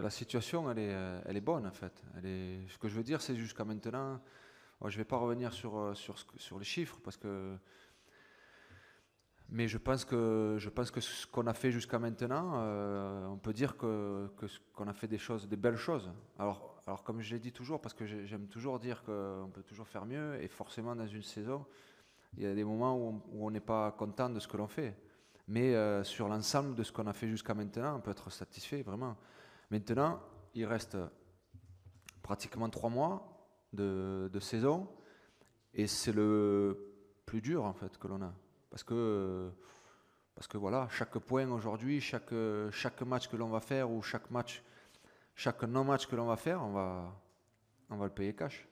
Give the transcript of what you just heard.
la situation, elle est, euh, elle est bonne en fait. Elle est, ce que je veux dire, c'est jusqu'à maintenant, oh, je ne vais pas revenir sur, euh, sur, sur, les chiffres parce que. Mais je pense que, je pense que ce qu'on a fait jusqu'à maintenant, euh, on peut dire que, qu'on a fait des choses, des belles choses. Alors, alors comme je l'ai dit toujours, parce que j'aime toujours dire qu'on peut toujours faire mieux, et forcément dans une saison, il y a des moments où on n'est pas content de ce que l'on fait. Mais sur l'ensemble de ce qu'on a fait jusqu'à maintenant, on peut être satisfait, vraiment. Maintenant, il reste pratiquement trois mois de, saison et c'est le plus dur en fait que l'on a parce que parce que voilà chaque point aujourd'hui chaque chaque match que l'on va faire ou chaque match chaque non match que l'on va faire on va on va le payer cash